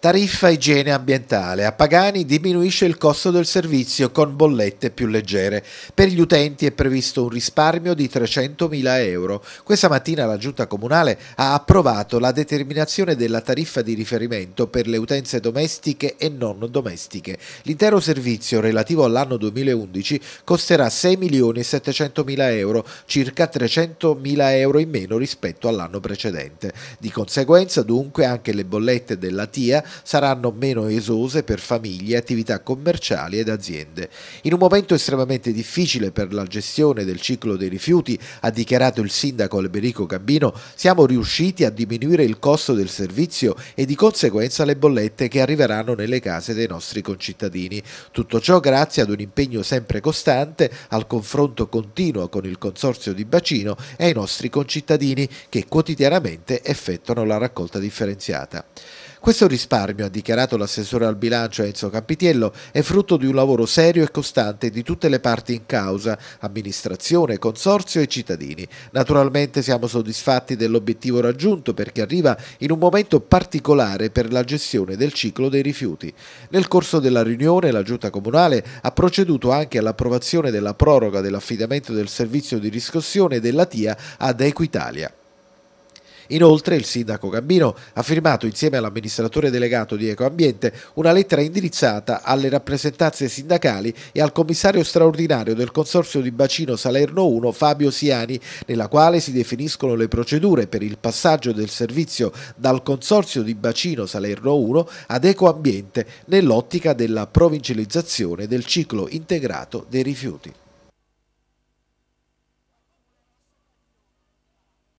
Tariffa igiene ambientale. A Pagani diminuisce il costo del servizio con bollette più leggere. Per gli utenti è previsto un risparmio di 300.000 euro. Questa mattina la Giunta Comunale ha approvato la determinazione della tariffa di riferimento per le utenze domestiche e non domestiche. L'intero servizio relativo all'anno 2011 costerà 6.700.000 euro, circa 300.000 euro in meno rispetto all'anno precedente. Di conseguenza dunque anche le bollette della TIA saranno meno esose per famiglie, attività commerciali ed aziende. In un momento estremamente difficile per la gestione del ciclo dei rifiuti, ha dichiarato il sindaco Alberico Gambino, siamo riusciti a diminuire il costo del servizio e di conseguenza le bollette che arriveranno nelle case dei nostri concittadini. Tutto ciò grazie ad un impegno sempre costante, al confronto continuo con il Consorzio di Bacino e ai nostri concittadini che quotidianamente effettuano la raccolta differenziata. Questo risparmio, ha dichiarato l'assessore al bilancio Enzo Capitiello, è frutto di un lavoro serio e costante di tutte le parti in causa, amministrazione, consorzio e cittadini. Naturalmente siamo soddisfatti dell'obiettivo raggiunto perché arriva in un momento particolare per la gestione del ciclo dei rifiuti. Nel corso della riunione la Giunta Comunale ha proceduto anche all'approvazione della proroga dell'affidamento del servizio di riscossione della TIA ad Equitalia. Inoltre il sindaco Gambino ha firmato insieme all'amministratore delegato di Ecoambiente una lettera indirizzata alle rappresentanze sindacali e al commissario straordinario del Consorzio di Bacino Salerno 1 Fabio Siani, nella quale si definiscono le procedure per il passaggio del servizio dal Consorzio di Bacino Salerno 1 ad Ecoambiente nell'ottica della provincializzazione del ciclo integrato dei rifiuti.